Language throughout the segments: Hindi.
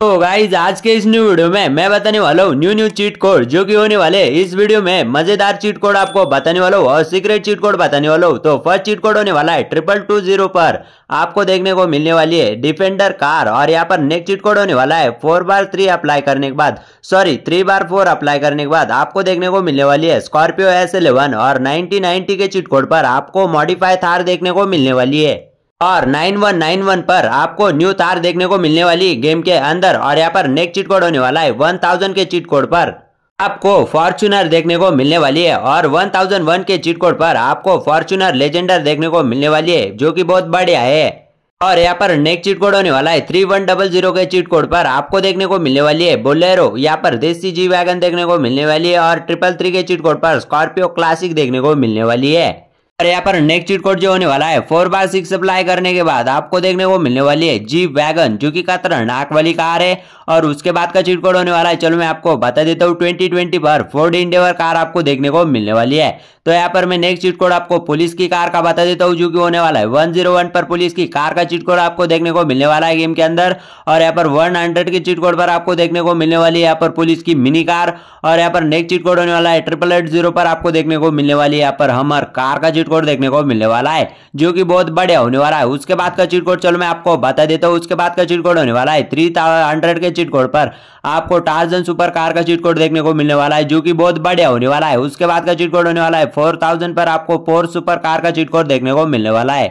तो गाइज आज के इस न्यू वीडियो में मैं बताने वाला हूँ न्यू न्यू चीट कोड जो कि होने वाले इस वीडियो में मजेदार चीट कोड आपको बताने वाला हूँ और सीक्रेट चीट कोड बताने वाला हूँ तो फर्स्ट चीट कोड होने वाला है ट्रिपल टू जीरो पर आपको देखने को मिलने वाली है डिफेंडर कार और यहाँ पर नेक्स्ट चीट कोड होने वाला है फोर बार थ्री अप्लाई करने के बाद सॉरी थ्री बार फोर अप्लाई करने के बाद आपको देखने को मिलने वाली है स्कॉर्पियो एस इलेवन और नाइनटी नाइनटी के चीट कोड पर आपको मॉडिफाई थार देखने को मिलने वाली है और 9191 पर आपको न्यू तार देखने को मिलने वाली गेम के अंदर और यहाँ पर नेक्स्ट चीट कोड होने वाला है 1000 के चीट कोड पर आपको फॉर्चुनर देखने को मिलने वाली है और 1001 के चीट कोड पर आपको फॉर्चुनर लेजेंडर देखने को मिलने वाली है जो कि बहुत बढ़िया है और यहाँ पर नेक्स्ट चीट कोड होने वाला है थ्री वन डबल जीरो के चीट कोड पर आपको देखने को मिलने वाली है बोलेरो यहाँ पर देसी जी वैगन देखने को मिलने वाली है और ट्रिपल थ्री के चीट कोड पर स्कॉर्पियो क्लासिक देखने को मिलने वाली है और यहाँ पर नेक्स्ट चीट कोड जो होने वाला है फोर बार सिक्स अप्लाई करने के बाद आपको देखने को मिलने वाली है जी वैगन जो कि खतरनाक वाली कार है और उसके बाद का चीट कोड होने वाला है चलो मैं आपको बता देता हूँ ट्वेंटी ट्वेंटी पर फोर्ड इंडेवर कार आपको देखने को मिलने वाली है तो यहाँ पर मैं नेक्स्ट चीट कोड आपको पुलिस की कार का बता देता हूँ जो कि होने वाला है वन जीरो वन पर पुलिस की कार का चीट कोड आपको देखने को मिलने वाला है गेम के अंदर और यहाँ पर वन हंड्रेड की चीट कोड पर आपको देखने को मिलने वाली है यहाँ पर पुलिस की मिनी कार और यहाँ पर नेक्स्ट चीट कोड होने वाला है ट्रिपल एट जीरो पर आपको देखने को मिलने वाली है यहाँ पर हमार कार का चीट चीट कोड देखने को मिलने वाला है जो कि बहुत बढ़िया होने वाला है उसके बाद का चीट कोड चलो मैं आपको बता देता हूँ उसके बाद का चीट कोड होने वाला है थ्री हंड्रेड के चीट कोड पर आपको टार्जन सुपर कार का चीट कोड देखने को मिलने वाला है जो कि बहुत बढ़िया होने वाला है उसके बाद का चीट कोड होने वाला है फोर थाउजेंड पर आपको फोर सुपर कार का चीट कोड देखने को मिलने वाला है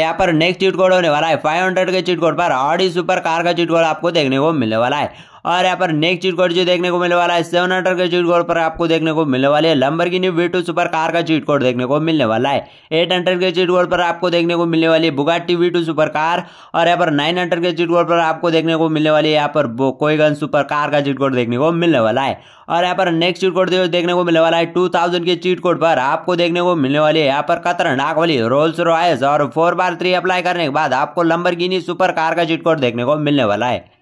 यहाँ पर नेक्स्ट चीट कोड होने वाला है 500 के चीट कोड पर ऑडी सुपर कार का चीट कोड आपको देखने को मिलने वाला है और यहाँ पर नेक्स्ट चीट कोड जो देखने को मिलने वाला है सेवन हंड्रेड के चीट कोड पर आपको देखने को मिलने वाली है लंबर की न्यू सुपर कार का चीट कोड देखने को मिलने वाला है एट हंड्रेड के चीट कोड पर आपको देखने को मिलने वाली है बुगाटी वी सुपर कार और यहाँ पर नाइन हंड्रेड के चीट कोड पर आपको देखने को मिलने वाली है यहाँ पर कोईगन सुपर कार का चीट कोड देखने को मिलने वाला है और यहाँ पर नेक्स्ट चीट कोड देखने को मिलने वाला है टू थाउजेंड के चीट कोड पर आपको देखने को मिलने वाली है यहाँ पर खतरनाक वाली रोल्स रॉयस और फोर बार थ्री अप्लाई करने के बाद आपको लंबर सुपर कार का चीट कोड देखने को मिलने वाला है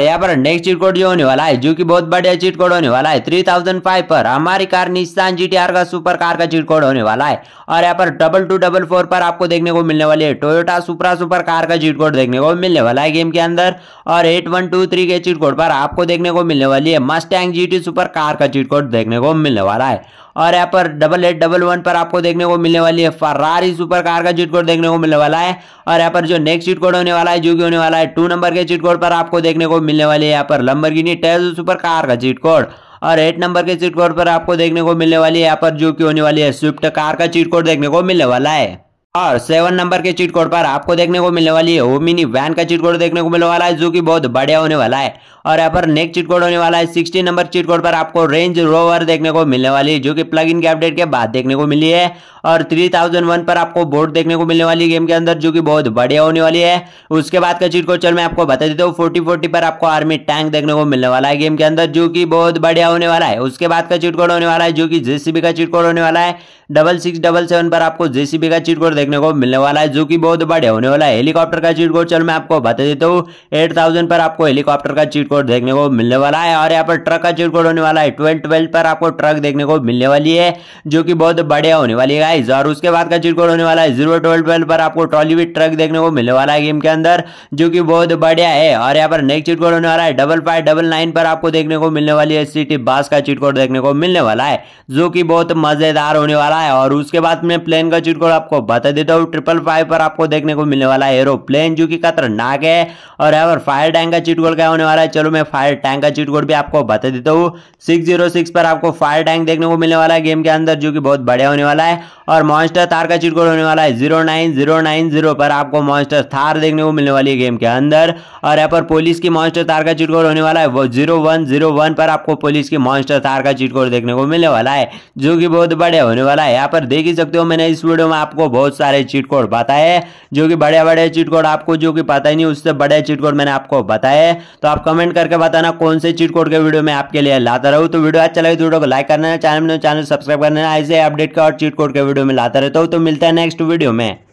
यहाँ पर नेक्स्ट चीट कोड जो होने वाला है जो कि बहुत बढ़िया चीट कोड होने वाला है थ्री थाउजेंड फाइव पर हमारी कार निशान जीटीआर का सुपर कार का चीट कोड होने वाला है और यहाँ पर डबल टू डबल फोर पर आपको देखने को मिलने वाली है टोयोटा सुपरा सुपर कार का चीट कोड देखने को मिलने वाला है गेम के अंदर और एट वन टू थ्री के चीट कोड पर आपको देखने को मिलने वाली है मस्टैंग जी सुपर कार का चीट कोड देखने को मिलने वाला है और यहाँ पर डबल एट डबल वन पर आपको देखने को मिलने वाली है फरारी सुपर कार का चीट कोड देखने को मिलने वाला है और यहाँ पर जो नेक्स्ट चीट कोड होने वाला है जो कि होने वाला है टू नंबर के चीट कोड पर आपको देखने को मिलने वाली है यहाँ पर लंबर गिनी सुपर कार का चीट कोड और एट नंबर के चीट कोड पर आपको देखने को मिलने वाली है यहाँ पर जो कि होने वाली है स्विफ्ट कार का चीट कोड देखने को मिलने वाला है और सेवन नंबर के चीट कोड पर आपको देखने को मिलने वाली है ओमिनी वैन का चीट कोड देखने को मिलने वाला है जो कि बहुत बढ़िया होने वाला है और यहाँ पर नेक्स्ट चीट कोड होने वाला है सिक्सटी नंबर चीट कोड पर आपको रेंज रोवर देखने को मिलने वाली है जो कि प्लग के अपडेट के बाद देखने को मिली है और थ्री थाउजेंड वन पर आपको बोर्ड देखने को मिलने वाली गेम के अंदर जो कि बहुत बढ़िया होने वाली है उसके बाद का चीट कोड चल मैं आपको बता देता हूँ फोर्टी फोर्टी पर आपको आर्मी टैंक देखने को मिलने वाला है गेम के अंदर जो कि बहुत बढ़िया होने वाला है उसके बाद का चीट कोड होने वाला है जो कि जेसीबी का चीट कोड होने वाला है डबल सिक्स डबल सेवन पर आपको जेसीबी का चीट कोड देखने को मिलने वाला है जो कि बहुत बढ़िया होने वाला है हेलीकॉप्टर का चीट कोड चल मैं आपको बता देता हूँ एट थाउजेंड पर आपको हेलीकॉप्टर का चीट कोड देखने को मिलने वाला है और यहाँ पर ट्रक का चीट कोड होने वाला है ट्वेल्व ट्वेल्व पर आपको ट्रक देखने को मिलने वाली है जो कि बहुत बढ़िया होने वाली है और उसके बाद का चीट कोड होने वाला है जीरो ट्वेल्व ट्वेल्व पर आपको ट्रॉली भी ट्रक देखने को मिलने वाला है गेम के अंदर जो कि बहुत बढ़िया है और यहाँ पर नेक्स्ट चीट कोड होने वाला है डबल फाइव डबल नाइन पर आपको देखने को मिलने वाली है सिटी बास का चीट कोड देखने को मिलने वाला है जो कि बहुत मजेदार होने वाला है और उसके बाद में प्लेन का चीट कोड आपको बता कर देता हूँ ट्रिपल फाइव पर आपको देखने को मिलने वाला है एरोप्लेन जो कि खतरनाक है और यहाँ पर फायर टैंक का चीट कोड क्या होने वाला है चलो मैं फायर टैंक का चीट कोड भी आपको बता देता हूँ सिक्स पर आपको फायर टैंक देखने को मिलने वाला है गेम के अंदर जो कि बहुत बढ़िया होने वाला है और मॉन्स्टर थार का चीट कोड होने वाला है zero nine zero nine zero पर आपको मॉन्स्टर थार देखने को मिलने वाली है गेम के अंदर और यहाँ पर पुलिस की मॉन्स्टर थार का चीट कोड होने वाला है वो जीरो वन जीरो वन पर आपको पुलिस की मॉन्स्टर थार का चीट कोड देखने को मिलने वाला है जो कि बहुत बढ़िया होने वाला है यहाँ पर देख ही सकते हो मैंने इस वीडियो में आपको बहुत सारे चीट कोड बताए जो कि बड़े बड़े चीट कोड आपको जो कि पता ही नहीं उससे बड़े चीट कोड मैंने आपको बताए तो आप कमेंट करके बताना कौन से चीट कोड के वीडियो में आपके लिए लाता रहूँ तो वीडियो अच्छा लगे तो वीडियो को लाइक करना चैनल में चैनल सब्सक्राइब करना ऐसे अपडेट का और चीट कोड के वीडियो में लाता रहता हूँ तो मिलता है नेक्स्ट वीडियो में